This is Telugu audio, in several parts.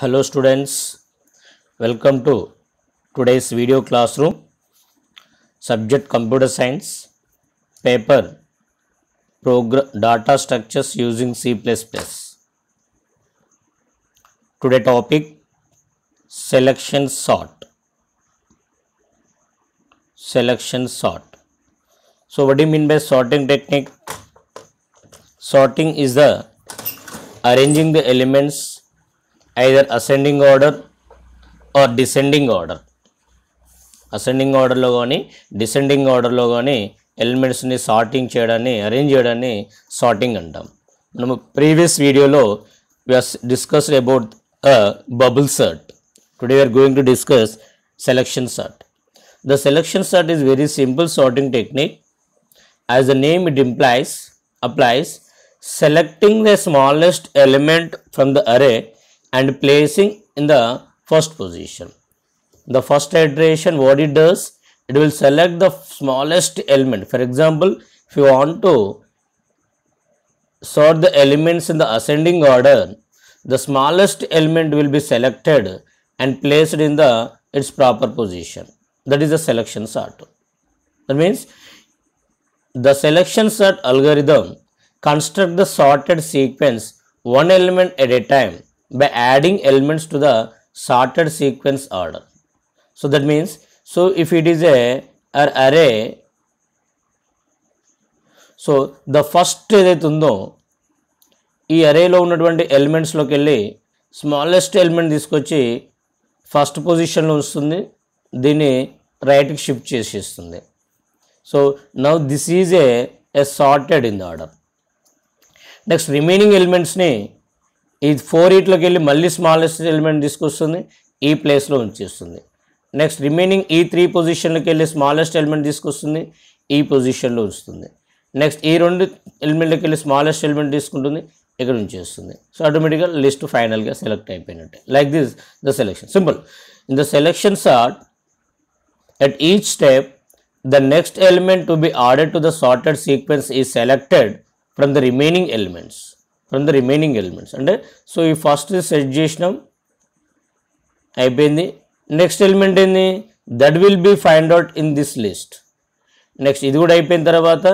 hello students welcome to today's video classroom subject computer science paper data structures using c++ today topic selection sort selection sort so what do you mean by sorting technique sorting is the arranging the elements either ascending order or descending order ascending ఆర్డర్లో కానీ డిసెండింగ్ ఆర్డర్లో కానీ ఎలిమెంట్స్ని సార్టింగ్ చేయడాన్ని అరేంజ్ చేయడాన్ని సార్టింగ్ అంటాం మనము ప్రీవియస్ వీడియోలో discussed about bubble sort today we're going to discuss selection sort the selection sort is very simple sorting technique as the name it implies applies selecting the smallest element from the array and placing in the first position. The first iteration what it does it will select the smallest element for example if you want to sort the elements in the ascending order the smallest element will be selected and placed in the its proper position that is the selection sort that means the selection sort algorithm construct the sorted sequence one element at a time by adding elements to the sorted sequence order so that means so if it is a an array so the first ఏదైతే ఉందో ఈ అరేలో ఉన్నటువంటి ఎలిమెంట్స్లోకి వెళ్ళి స్మాలెస్ట్ ఎలిమెంట్ తీసుకొచ్చి ఫస్ట్ పొజిషన్లో వస్తుంది దీన్ని రైట్కి షిఫ్ట్ చేసేస్తుంది so now this is a sorted in the order next remaining ఎలిమెంట్స్ని ఈ ఫోర్ ఈట్లోకి వెళ్ళి మళ్ళీ స్మాలెస్ట్ ఎలిమెంట్ తీసుకొస్తుంది ఈ ప్లేస్లో ఉంచేస్తుంది నెక్స్ట్ రిమైనింగ్ ఈ త్రీ పొజిషన్లోకి వెళ్ళి స్మాలెస్ట్ ఎలిమెంట్ తీసుకొస్తుంది ఈ e పొజిషన్లో ఉంచుతుంది నెక్స్ట్ ఈ e రెండు ఎలిమెంట్లోకి వెళ్ళి స్మాలెస్ట్ ఎలిమెంట్ తీసుకుంటుంది ఇక్కడ ఉంచేస్తుంది సో ఆటోమేటిక్గా లిస్ట్ ఫైనల్గా సెలెక్ట్ అయిపోయినట్టే like this the selection simple in the selection sort at each step the next element to be order to the sorted sequence is selected from the remaining elements from the remaining elements అంటే సో ఈ ఫస్ట్ సెట్ చేసినాం అయిపోయింది నెక్స్ట్ ఎలిమెంట్ ఏంది that will be find out in this list next ఇది కూడా అయిపోయిన తర్వాత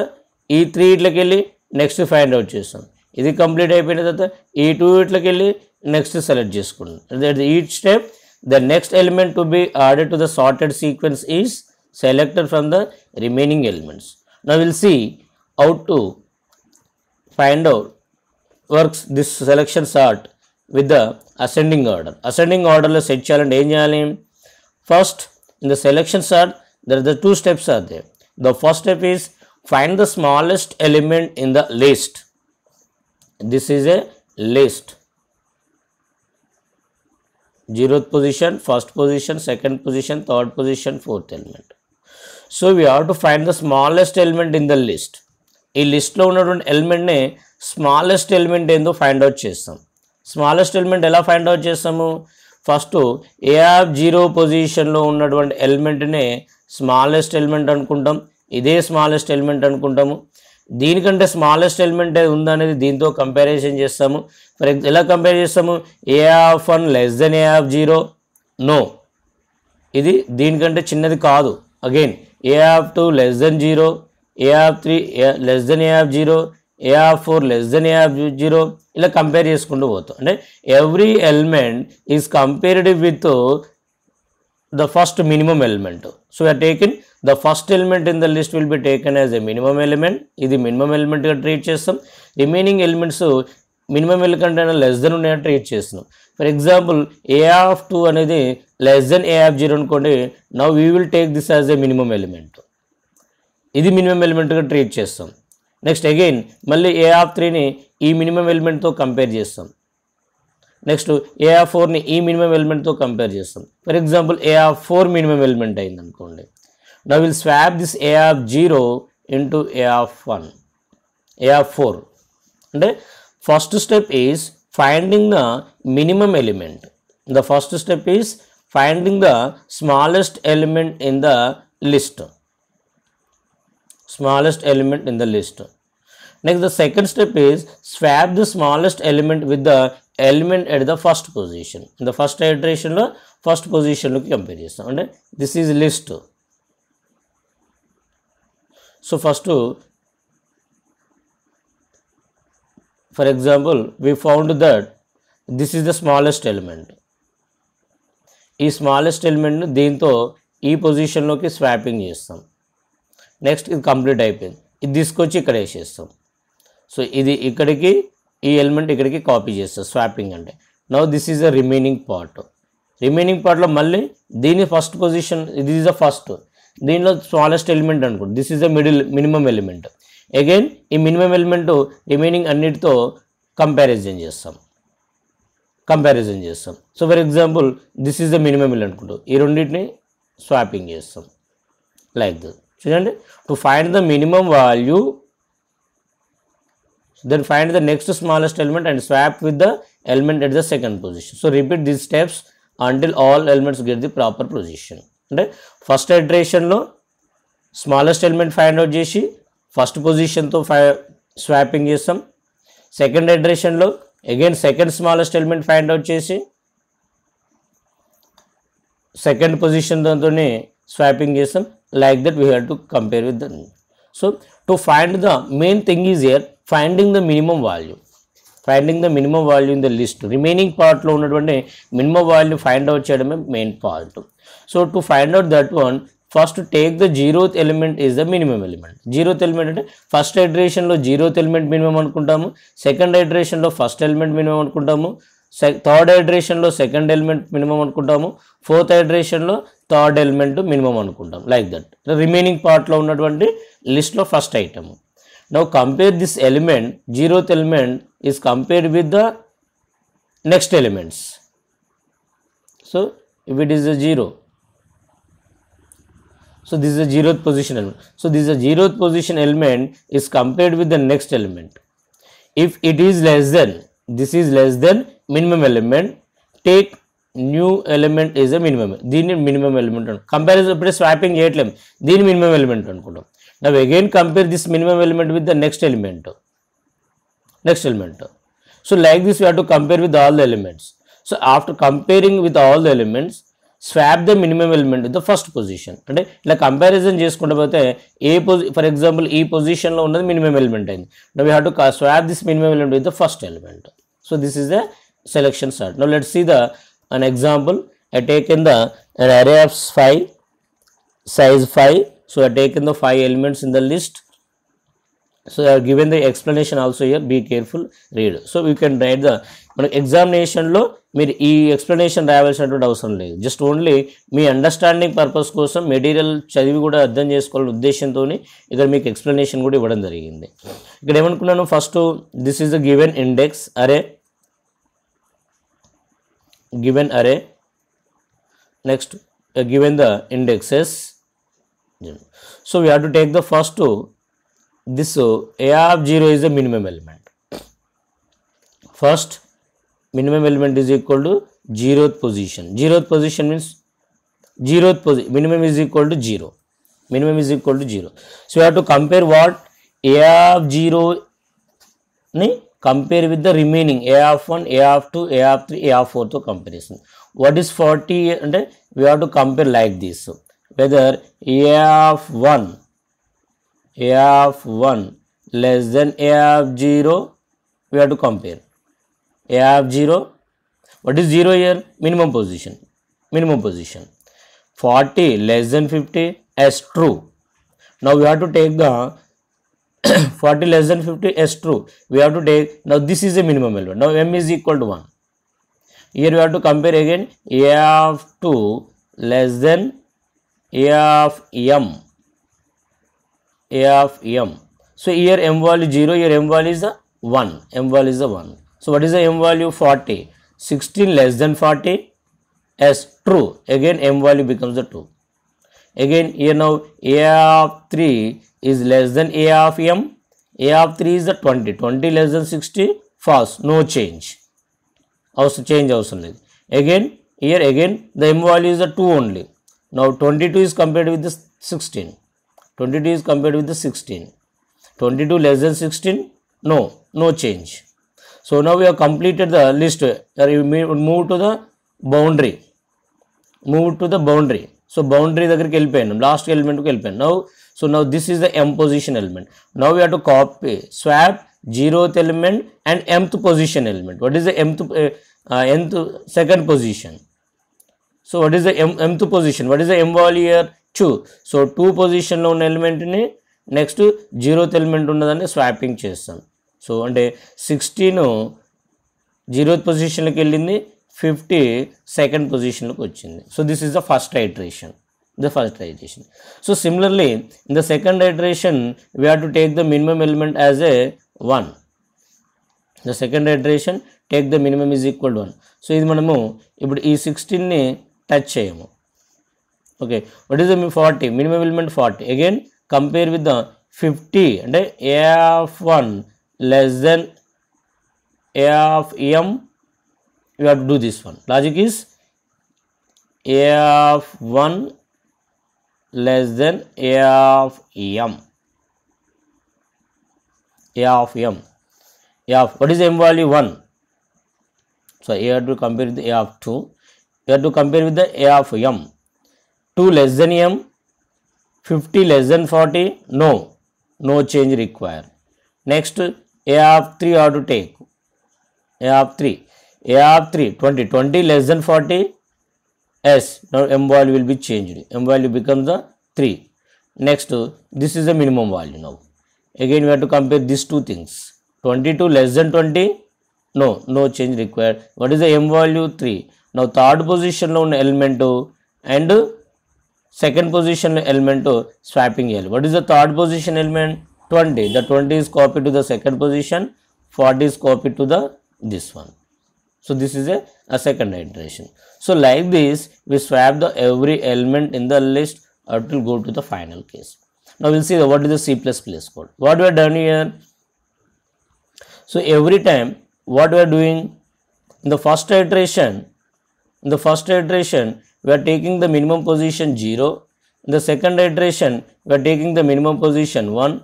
ఈ త్రీ ఇట్లకి వెళ్ళి నెక్స్ట్ ఫైండ్ అవుట్ చేస్తాం ఇది కంప్లీట్ అయిపోయిన తర్వాత ఈ టూ ఇట్లకి వెళ్ళి నెక్స్ట్ సెలెక్ట్ చేసుకున్నాం that each step the next element to be order to the sorted sequence is selected from the remaining elements నా will see out to find out works this selection sort with the ascending order. Ascending order is essential and angelic. First, in the selection sort, there are the two steps are there. The first step is find the smallest element in the list. This is a list. Zeroth position, first position, second position, third position, fourth element. So, we have to find the smallest element in the list. ఈ లిస్ట్లో ఉన్నటువంటి ఎలిమెంట్ని స్మాలెస్ట్ ఎలిమెంట్ ఏందో ఫైండ్ అవుట్ చేస్తాం స్మాలెస్ట్ ఎలిమెంట్ ఎలా ఫైండ్ అవుట్ చేస్తాము ఫస్ట్ ఏ ఆఫ్ జీరో పొజిషన్లో ఉన్నటువంటి ఎలిమెంట్నే స్మాలెస్ట్ ఎలిమెంట్ అనుకుంటాం ఇదే స్మాలెస్ట్ ఎలిమెంట్ అనుకుంటాము దీనికంటే స్మాలెస్ట్ ఎలిమెంట్ ఏది ఉందనేది దీంతో కంపారిజన్ చేస్తాము ఫర్ ఎలా కంపేర్ చేస్తాము A of one less than A of zero no ఇది దీనికంటే చిన్నది కాదు again A of two less than zero A of three A less than A of zero A of four less than A of zero ఇలా కంపేర్ చేసుకుంటూ పోతాం అంటే every element is compared with the first minimum element so we're taking the first element in the list will be taken as a minimum element ఇది మినిమం ఎలిమెంట్గా ట్రీట్ చేస్తాం రిమైనింగ్ ఎలిమెంట్స్ మినిమం ఎలిమెంట్ అయినా లెస్ దెన్ ఉన్నాయని ట్రీట్ చేస్తున్నాం for example a of two అనేది less than A of zero అనుకోండి now we will take this as a minimum element ఇది మినిమం ఎలిమెంట్గా ట్రీట్ చేస్తాం నెక్స్ట్ అగైన్ మళ్ళీ ఏ ఆఫ్ త్రీని ఈ మినిమం ఎలిమెంట్తో కంపేర్ చేస్తాం నెక్స్ట్ ఏ ఆఫ్ ఫోర్ని ఈ మినిమం ఎలిమెంట్తో కంపేర్ చేస్తాం for example a of four minimum element అయింది అనుకోండి నా will swap this a of zero into a of one a of four అంటే first step is finding the minimum element the first step is finding the smallest element in the list smallest element in the list. Next, the second step is swap the smallest element with the element at the first position. In the first iteration, lo first position lo compare chestam ante this is list. So first for example, we found that this is the smallest element. ఈ స్మాలెస్ట్ ఎలిమెంట్ను దీంతో ఈ పొజిషన్లోకి స్వాపింగ్ చేస్తాం నెక్స్ట్ ఇది కంప్లీట్ అయిపోయింది ఇది తీసుకొచ్చి ఇక్కడ వేసేస్తాం సో ఇది ఇక్కడికి ఈ ఎలిమెంట్ ఇక్కడికి కాపీ చేస్తాం స్వాపింగ్ అంటే now this is the remaining part remaining పార్ట్లో మళ్ళీ దీని ఫస్ట్ పొజిషన్ ఇది ఈజ్ ద ఫస్ట్ దీనిలో స్మాలెస్ట్ ఎలిమెంట్ అనుకోండి this is the middle minimum element again ఈ మినిమం ఎలిమెంట్ రిమైనింగ్ అన్నిటితో కంపారిజన్ చేస్తాం కంపారిజన్ చేస్తాం so for example this is the minimum element అనుకుంటూ ఈ రెండింటిని స్వాపింగ్ చేస్తాం లైక్ దిస్ చూడండి to find the minimum value then find the next smallest element and swap with the element at the second position so repeat this steps until all elements get the proper position అంటే ఫస్ట్ ఎడ్రేషన్లో స్మాలెస్ట్ ఎలిమెంట్ ఫైండ్ అవుట్ చేసి ఫస్ట్ పొజిషన్తో ఫై స్వాపింగ్ చేస్తాం సెకండ్ ఎడ్రేషన్లో again second smallest element find out చేసి సెకండ్ పొజిషన్తో స్వాపింగ్ చేస్తాం like that we have to compare with the so to find the main thing is here finding the minimum value finding the minimum value in the list remaining పార్ట్లో ఉన్నటువంటి మినిమం వాల్యూ ఫైండ్ అవుట్ చేయడమే main part so to find out that one first take the zeroth element is the minimum element zeroth element అంటే ఫస్ట్ హైడ్రేషన్లో జీరోత్ ఎలిమెంట్ మినిమం అనుకుంటాము సెకండ్ హైడ్రేషన్లో ఫస్ట్ ఎలిమెంట్ మినిమం అనుకుంటాము సె థర్డ్ హైడ్రేషన్లో సెకండ్ ఎలిమెంట్ మినిమం అనుకుంటాము ఫోర్త్ హైడ్రేషన్లో థర్డ్ ఎలిమెంట్ మినిమం అనుకుంటాం లైక్ దట్ రిమైనింగ్ పార్ట్లో ఉన్నటువంటి లిస్ట్లో first item now compare this element zeroth element is compared with the next elements so if it is a zero so this is a zeroth position element. So this is a zeroth element element is compared with the next element. If it is less than, this is minimum element take new element is a minimum దీన్ని మినిమం ఎలిమెంట్ అనుకో కంపారిజన్ ఇప్పుడే స్వాపింగ్ చేయట్లేము దీని మినిమం ఎలిమెంట్ అనుకుంటాం now again compare this minimum element with the next element next element so like this you have to compare with all the elements so after comparing with all the elements swap the minimum element the first position అంటే ఇలా కంపారిజన్ చేసుకుంటే పోతే ఏ పొజి ఫర్ ఎగ్జాంపుల్ ఈ పొజిషన్లో ఉన్నది మినిమం ఎలిమెంట్ అయింది now you have to swap this minimum element with the first element so this is the selection sort. Now let's see the an example. I take in the an array of five size five. So I take in the five elements in the list. So I have given the explanation also here. Be careful, read. So we can write the మనకు ఎగ్జామినేషన్లో మీరు ఈ ఎక్స్ప్లెనేషన్ రావాల్సినటువంటి అవసరం లేదు జస్ట్ ఓన్లీ మీ అండర్స్టాండింగ్ పర్పస్ కోసం మెటీరియల్ చదివి కూడా అర్థం చేసుకోవాలని ఉద్దేశంతో ఇక్కడ మీకు ఎక్స్ప్లెనేషన్ కూడా ఇవ్వడం జరిగింది ఇక్కడ ఏమనుకున్నాను first this is a given index array given array next uh, given the indexes so we have to take the first two uh, this uh, a of 0 is the minimum element first minimum element is equal to zeroth position zeroth position means zeroth position minimum is equal to 0 minimum is equal to 0 so we have to compare what a of 0 ni compare with the remaining A of 1, A of 2, A of 3, A of 4 to comparison. What is 40 and we have to compare like this. Whether A of 1, A of 1 less than A of 0, we have to compare. A of 0, what is 0 here? Minimum position, minimum position. 40 less than 50 as true. Now we have to take the 40 less than 50 is true. We have to take now this is a minimum value. Now m is equal to 1. Here we have to compare again a of 2 less than a of m. a of m. So here m value 0, here m value is the 1. m value is the 1. So what is the m value 40? 16 less than 40 as true. Again m value becomes the 2 again you know a of 3 is less than a of m a of 3 is the 20 20 less than 60 false no change also change also less. again here again the m value is the 2 only now 22 is compared with the 16 22 is compared with the 16 22 less than 16 no no change so now we have completed the list or you move to the boundary move to the boundary so boundary దగ్గరికి వెళ్ళిపోయాను లాస్ట్ ఎలిమెంట్కి వెళ్ళిపోయాను now so now this is the m position element now you to copy swap zeroth element and mth position element what is the mth mth second position so what is the m mth position what is the m value చూ సో టూ పొజిషన్లో ఉన్న ఎలిమెంట్ని నెక్స్ట్ జీరోత్ ఎలిమెంట్ ఉన్నదాన్ని స్వాపింగ్ చేస్తాను సో అంటే సిక్స్టీను జీరోత్ పొజిషన్లోకి వెళ్ళింది ఫిఫ్టీ సెకండ్ పొజిషన్లోకి వచ్చింది so this is the first iteration the first iteration so similarly in the second iteration we have to take the minimum element as a one the second iteration take the minimum is equal one so ఇది మనము ఇప్పుడు ఈ సిక్స్టీన్ని టచ్ చేయము okay what is the me forty minimum element forty again compare with the fifty అంటే a of one less than a of m you have to do this one logic is a of 1 less than a of m a of m a of what is m value 1 so a have to compare with a of 2 We have to compare with the a of m 2 less than m 50 less than 40 no no change required next a of 3 you have to take a of 3 AR3 20, 20 less than 40 S. Now M value will be changed. M value becomes the 3. Next, this is the minimum value now. Again, we have to compare these two things. 22 less than 20. No, no change required. What is the M value? 3. Now, third position on element and second position element swapping L. What is the third position element? 20. The 20 is copied to the second position. 40 is copied to the this one. So this is a, a second iteration. So like this, we swap the every element in the list until go to the final case. Now we'll see the, what is the C++ code. What we are done here? So every time what we are doing in the first iteration, in the first iteration, we are taking the minimum position 0. In the second iteration, we are taking the minimum position 1.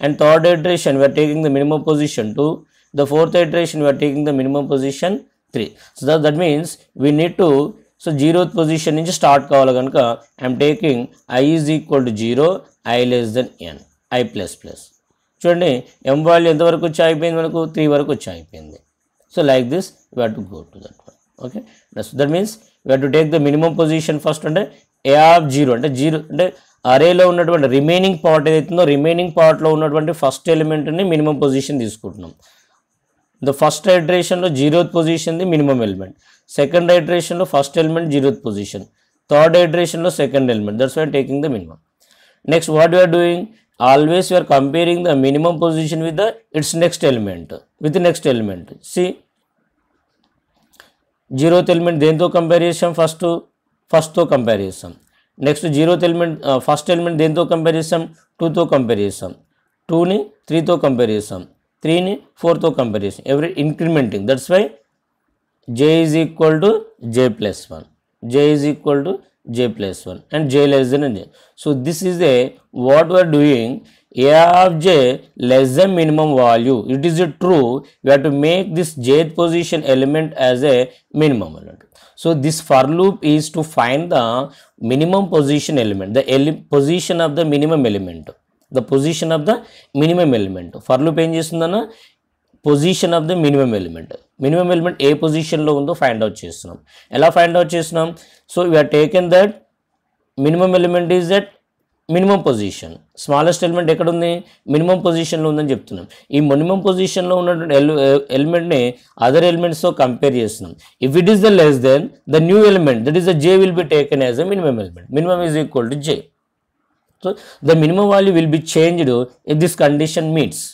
And third iteration, we are taking the minimum position 2. The fourth iteration, we are taking the minimum position three so that that means we need to so zeroth position నుంచి స్టార్ట్ కావాలి కనుక I'm taking i is equal to zero i less than n i plus plus చూడండి ఎం వాల్యూ ఎంతవరకు వచ్చి అయిపోయింది మనకు త్రీ వరకు వచ్చి అయిపోయింది so like this we had to go to that one okay that means we had to take the minimum position first అంటే ఏ ఆఫ్ జీరో అంటే జీరో అంటే అరేలో ఉన్నటువంటి రిమైనింగ్ పార్ట్ ఏదైతుందో రిమైనింగ్ పార్ట్లో ఉన్నటువంటి ఫస్ట్ ఎలిమెంట్ని మినిమం పొజిషన్ తీసుకుంటున్నాం ద ఫస్ట్ హైడ్రేషన్లో జీరోత్ పొజిషన్ది మినిమం ఎలిమెంట్ సెకండ్ హైడ్రేషన్లో first element zeroth position third హైడ్రేషన్లో second element that's why taking the minimum next what you are doing always you are comparing the minimum position with the its next element with next element see zeroth element దేంతో కంపేర్ చేసాం ఫస్ట్ ఫస్ట్తో కంపేర్ చేస్తాం next zeroth element first element దేంతో కంపేర్ చేస్తాం టూతో కంపేర్ చేస్తాం టూని త్రీతో కంపేర్ చేస్తాం 3 ને 4 comparison every incrementing that's why j is equal to j plus 1 j is equal to j plus 1 and j less than j so this is a what we are doing a of j less than minimum value it is true we have to make this jth position element as a minimum element so this for loop is to find the minimum position element the ele position of the minimum element the position of the minimum element for loop ఏం చేస్తుందన్న position of the minimum element minimum element ఏ పొజిషన్లో ఉందో ఫైండ్ అవుట్ చేస్తున్నాం ఎలా ఫైండ్ అవుట్ చేస్తున్నాం so we are taken that minimum element is that minimum position smallest element ఎక్కడ ఉంది మినిమం పొజిషన్లో ఉందని చెప్తున్నాం ఈ మినిమం పొజిషన్లో ఉన్నటువంటి ఎల్ ఎలిమెంట్ని అదర్ ఎలిమెంట్స్తో కంపేర్ చేస్తున్నాం if it is the less than the new element that is the j will be taken as a minimum element minimum is equal to j so the minimum value will be changed if this condition meets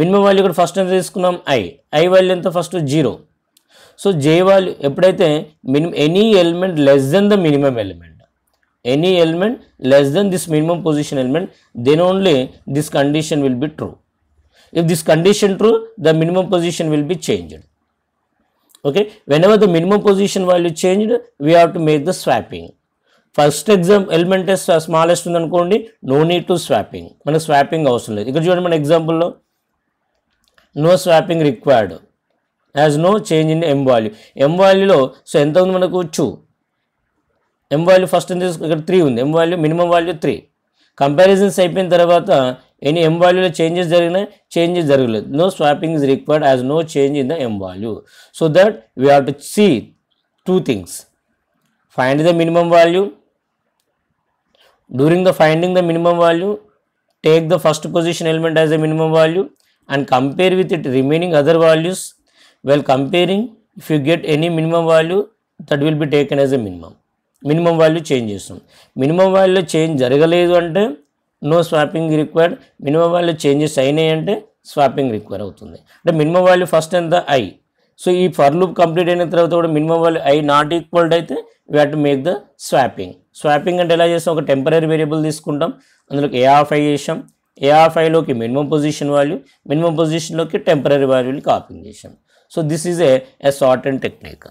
minimum value ఇక్కడ ఫస్ట్ ఎంత తీసుకున్నాం ఐ ఐ వాల్యూ ఎంత first zero so j value ఎప్పుడైతే minimum any element less than the minimum element any element less than this minimum position element then only this condition will be true if this condition true the minimum position will be changed whenever the minimum position value changed we have to make the swapping first exam element smallest ఉందనుకోండి నో నీడ్ టు స్వాపింగ్ మనకు స్వాపింగ్ అవసరం లేదు ఇక్కడ చూడండి మన ఎగ్జాంపుల్లో no swapping required as no change in m value m వాల్యూలో సో ఎంత ఉంది మనకు చూ ఎం వాల్యూ ఫస్ట్ ఇక్కడ త్రీ ఉంది m value minimum value three comparisons అయిపోయిన తర్వాత ఎనీ ఎం వాల్యూలో చేంజెస్ జరిగినాయి చేంజెస్ జరగలేదు no swapping is required as no change in the m value so that we have to see two things find the minimum value during the finding the minimum value take the first position element as a minimum value and compare with it remaining other values while comparing if you get any minimum value that will be taken as a minimum minimum value change చేస్తాం మినిమం వాల్యూలో చేంజ్ జరగలేదు అంటే no swapping required minimum value changes అయినాయి అంటే స్వాపింగ్ రిక్వైర్ అవుతుంది అంటే మినిమం వాల్యూ ఫస్ట్ ఎంత ఐ సో ఈ ఫర్ లూప్ కంప్లీట్ అయిన తర్వాత కూడా minimum value i not equalled అయితే we had make the swapping swapping అంటే ఎలా చేస్తాం ఒక టెంపరీ వేరియబుల్ తీసుకుంటాం అందులోకి ఏ ఆఫ్ ఐ చేసాం ఏ ఆఫ్ ఐలోకి మినిమం పొజిషన్ వాల్యూ మినిమం పొజిషన్లోకి టెంపరీ వాల్యూని కాపింగ్ చేసాం so this is a a short and technique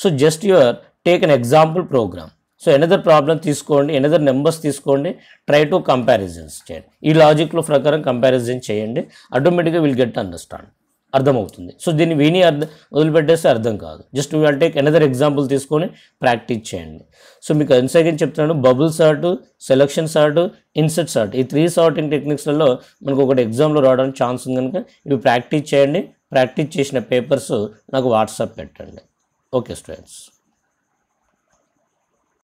so just your take an example program so another problem తీసుకోండి ఎనదర్ నెంబర్స్ తీసుకోండి ట్రై టు కంపారిజన్స్ చేయండి ఈ లాజిక్లో ప్రకారం కంపారిజన్ చేయండి ఆటోమేటిక్గా విల్ గెట్ అండర్స్టాండ్ అర్థమవుతుంది సో దీన్ని విని అర్థం వదిలిపెట్టేస్తే అర్థం కాదు జస్ట్ వీ అంటే ఎనదర్ ఎగ్జాంపుల్ తీసుకొని ప్రాక్టీస్ చేయండి సో మీకు అన్సెకండ్ చెప్తున్నాను బబుల్ సార్ట్ సెలక్షన్ సార్ట్ ఇన్సెట్ సార్ట్ ఈ త్రీ సార్టింగ్ టెక్నిక్స్లలో మనకు ఒకటి ఎగ్జామ్లో రావడానికి ఛాన్స్ ఉంది కనుక ఇవి ప్రాక్టీస్ చేయండి ప్రాక్టీస్ చేసిన పేపర్స్ నాకు వాట్సాప్ పెట్టండి ఓకే స్టూడెంట్స్